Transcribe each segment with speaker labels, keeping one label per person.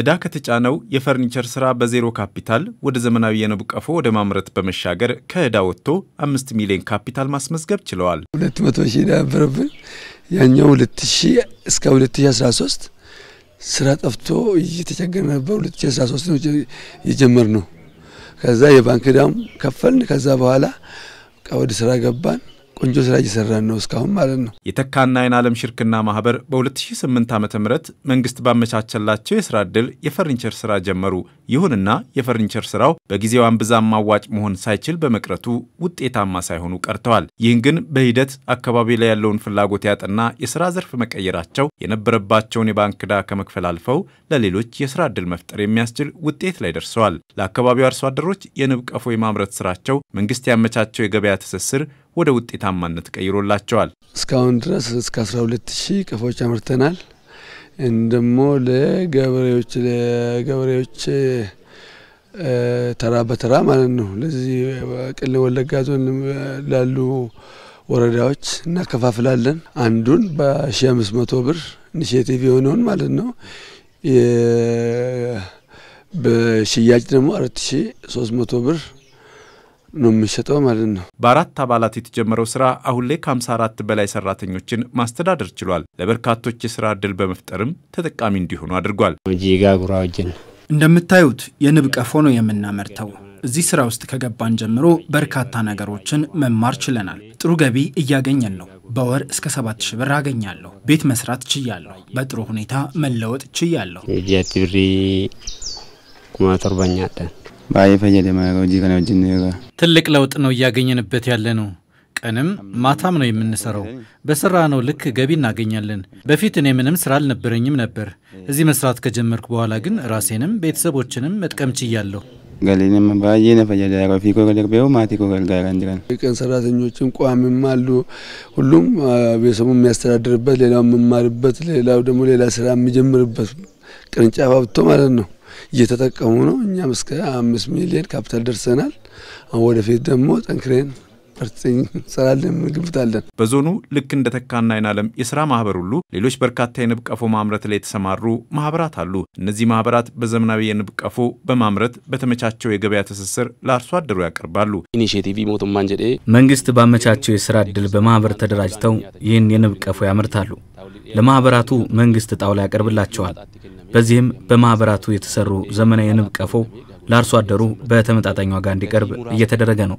Speaker 1: ዕዳ ከተጫነው የፈርኒቸር ስራ በዜሮ ካፒታል ወደ ዘመናዊ የንብ ቀፎ ወደ ማምረት በመሻገር ከዕዳ ወጥቶ አምስት ሚሊዮን ካፒታል ማስመዝገብ ችለዋል።
Speaker 2: ሁለት መቶ ሺህ ዕዳ ነበረብን። ያኛው ሁለት ሺህ እስከ ሁለት ሺህ አስራ ሶስት ስራ ጠፍቶ እየተቸገረ ነበር። ሁለት ሺህ አስራ ሶስት ነው የጀመርነው። ከዛ የባንክ ዕዳም ከፈልን። ከዛ በኋላ ወደ ስራ ገባን። ቆንጆ ስራ እየሰራን ነው እስካሁን ማለት ነው።
Speaker 1: የተካና አይን ዓለም ሽርክና ማህበር በ2008 ዓ ም መንግስት ባመቻቸላቸው የስራ ዕድል የፈርኒቸር ስራ ጀመሩ። ይሁንና የፈርኒቸር ስራው በጊዜው አንብዛም ማዋጭ መሆን ሳይችል በመቅረቱ ውጤታማ ሳይሆኑ ቀርተዋል። ይህን ግን በሂደት አካባቢ ላይ ያለውን ፍላጎት ያጠና የስራ ዘርፍ መቀየራቸው የነበረባቸውን የባንክ ዕዳ ከመክፈል አልፈው ለሌሎች የስራ ዕድል መፍጠር የሚያስችል ውጤት ላይ ደርሰዋል። ለአካባቢው አርሶ አደሮች የንብ ቀፎ የማምረት ስራቸው መንግስት ያመቻቸው የገበያ ትስስር ወደ ውጤታማነት ቀይሮላቸዋል።
Speaker 2: እስካሁን ድረስ እስከ 12 ሺህ ቀፎች አምርተናል። ደግሞ ለገበሬዎች ለገበሬዎች ተራ በተራ ማለት ነው። ለዚህ ቅል ወለጋ ዞን ላሉ ወረዳዎች እናከፋፍላለን። አንዱን በ መቶ ብር ኢኒሽቲቭ የሆነውን ማለት ነው። በሽያጭ ደግሞ ሺ ሶስት መቶ ብር ነው የሚሰጠው ማለት ነው።
Speaker 1: በአራት አባላት የተጀመረው ስራ አሁን ላይ ከ54 በላይ ሰራተኞችን ማስተዳደር ችሏል። ለበርካቶች የስራ እድል በመፍጠርም ተጠቃሚ እንዲሆኑ አድርጓል። እንደምታዩት የንብ ቀፎ ነው የምናመርተው። እዚህ ስራ ውስጥ ከገባን ጀምሮ በርካታ ነገሮችን መማር ችለናል። ጥሩ ገቢ እያገኘን ነው። በወር እስከ ሰባት ሺህ ብር አገኛለሁ። ቤት መስራት ችያለሁ። በጥሩ ሁኔታ መለወጥ ችያለሁ። ጀት ብሪ ትልቅ ለውጥ ነው እያገኘንበት ያለ ነው። ቀንም ማታም ነው የምንሰራው። በስራ ነው ልክ ገቢ እናገኛለን። በፊት እኔ ምንም ስራ አልነበረኝም ነበር። እዚህ መስራት ከጀመርኩ በኋላ ግን ራሴንም ቤተሰቦችንም መጥቀም ችያለሁ።
Speaker 3: ገሊንም ባዬ ነፈጀዳሮ ፊኮ ገደርቤው ማቲኮ ገልጋራ እንዲረን
Speaker 2: የቀን ሰራተኞችም ቋሚም አሉ። ሁሉም ቤተሰቡ የሚያስተዳድርበት፣ ሌላው የምማርበት፣ ሌላው ደግሞ ሌላ ስራ የሚጀምርበት ቅርንጫፍ አብቶ ማለት ነው። እየተጠቀሙ ነው። እኛም እስከ አምስት ሚሊዮን ካፒታል ደርሰናል። ወደፊት ደግሞ ጠንክሬን ፐርሰኝ እንሰራለን ምግብታለን።
Speaker 1: በዞኑ ልክ እንደ ተካና አይን የስራ ማህበር ሁሉ ሌሎች በርካታ የንብ ቀፎ ማምረት ላይ የተሰማሩ ማህበራት አሉ። እነዚህ ማህበራት በዘመናዊ የንብ ቀፎ በማምረት በተመቻቸው የገበያ ትስስር ለአርሶ አደሩ ያቀርባሉ። ኢኒሽቲቭ ሞቱ ማንጀዴ
Speaker 3: መንግስት ባመቻቸው የስራ እድል በማህበር ተደራጅተው ይህን የንብ ቀፎ ያመርታሉ። ለማህበራቱ መንግስት ጣውላ ያቀርብላቸዋል። በዚህም በማህበራቱ የተሰሩ ዘመናዊ የንብ ቀፎ ለአርሶ አደሩ በተመጣጣኝ ዋጋ እንዲቀርብ እየተደረገ ነው።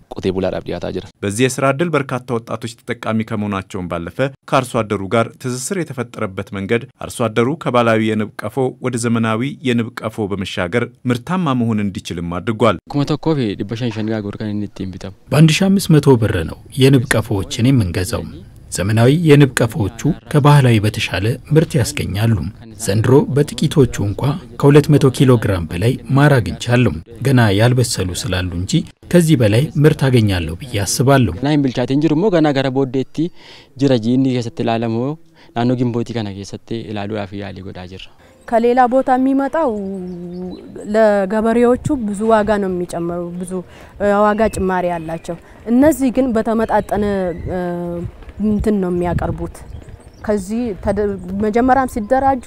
Speaker 1: በዚህ የስራ ዕድል በርካታ ወጣቶች ተጠቃሚ ከመሆናቸውን ባለፈ ከአርሶ አደሩ ጋር ትስስር የተፈጠረበት መንገድ አርሶ አደሩ ከባህላዊ የንብ ቀፎ ወደ ዘመናዊ የንብ ቀፎ በመሻገር ምርታማ መሆን እንዲችልም አድርጓል። በ1500 ብር ነው የንብ ቀፎዎችን የምንገዛውም ዘመናዊ የንብ ቀፎዎቹ ከባህላዊ በተሻለ ምርት ያስገኛሉ።
Speaker 3: ዘንድሮ በጥቂቶቹ እንኳ ከ200 ኪሎ ግራም በላይ ማር አግኝቻለሁ። ገና ያልበሰሉ ስላሉ እንጂ ከዚህ በላይ ምርት አገኛለሁ ብዬ አስባለሁ። ናይም ብልቻቴን ጅሩ ሞ ገና ገረ ቦዴቲ ጅረጂኒ ሰትላለሞ naannoo Gimbootii kana keessatti ilaaluudhaaf yaalii godhaa jirra። ከሌላ ቦታ የሚመጣው ለገበሬዎቹ ብዙ ዋጋ ነው የሚጨምሩ ብዙ ዋጋ ጭማሪ አላቸው እነዚህ ግን በተመጣጠነ እንትን ነው የሚያቀርቡት። ከዚህ መጀመሪያም ሲደራጁ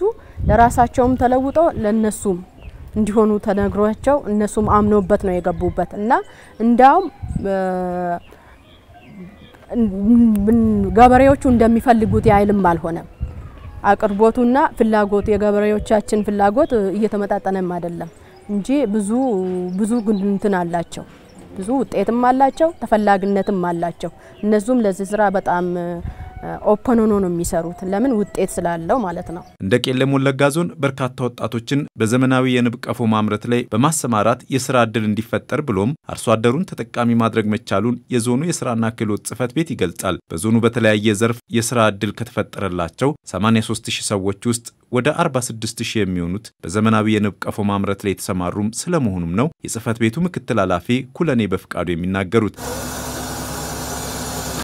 Speaker 3: ለራሳቸውም ተለውጠው ለነሱም እንዲሆኑ ተነግሯቸው እነሱም አምኖበት ነው የገቡበት እና እንዳውም ገበሬዎቹ እንደሚፈልጉት ያይልም አልሆነም። አቅርቦቱና ፍላጎት የገበሬዎቻችን ፍላጎት እየተመጣጠነም አይደለም እንጂ ብዙ ብዙ እንትን አላቸው። ብዙ ውጤትም አላቸው፣ ተፈላጊነትም አላቸው። እነሱም ለዚህ ስራ በጣም ኦፖኖኖ ሆኖ ነው የሚሰሩት። ለምን ውጤት ስላለው ማለት ነው።
Speaker 1: እንደ ቄለም ወለጋ ዞን በርካታ ወጣቶችን በዘመናዊ የንብ ቀፎ ማምረት ላይ በማሰማራት የስራ እድል እንዲፈጠር ብሎም አርሶ አደሩን ተጠቃሚ ማድረግ መቻሉን የዞኑ የስራና ክህሎት ጽህፈት ቤት ይገልጻል። በዞኑ በተለያየ ዘርፍ የስራ እድል ከተፈጠረላቸው 83 ሰዎች ውስጥ ወደ 46 የሚሆኑት በዘመናዊ የንብ ቀፎ ማምረት ላይ የተሰማሩም ስለመሆኑም ነው የጽህፈት ቤቱ ምክትል ኃላፊ ኩለኔ በፍቃዱ የሚናገሩት።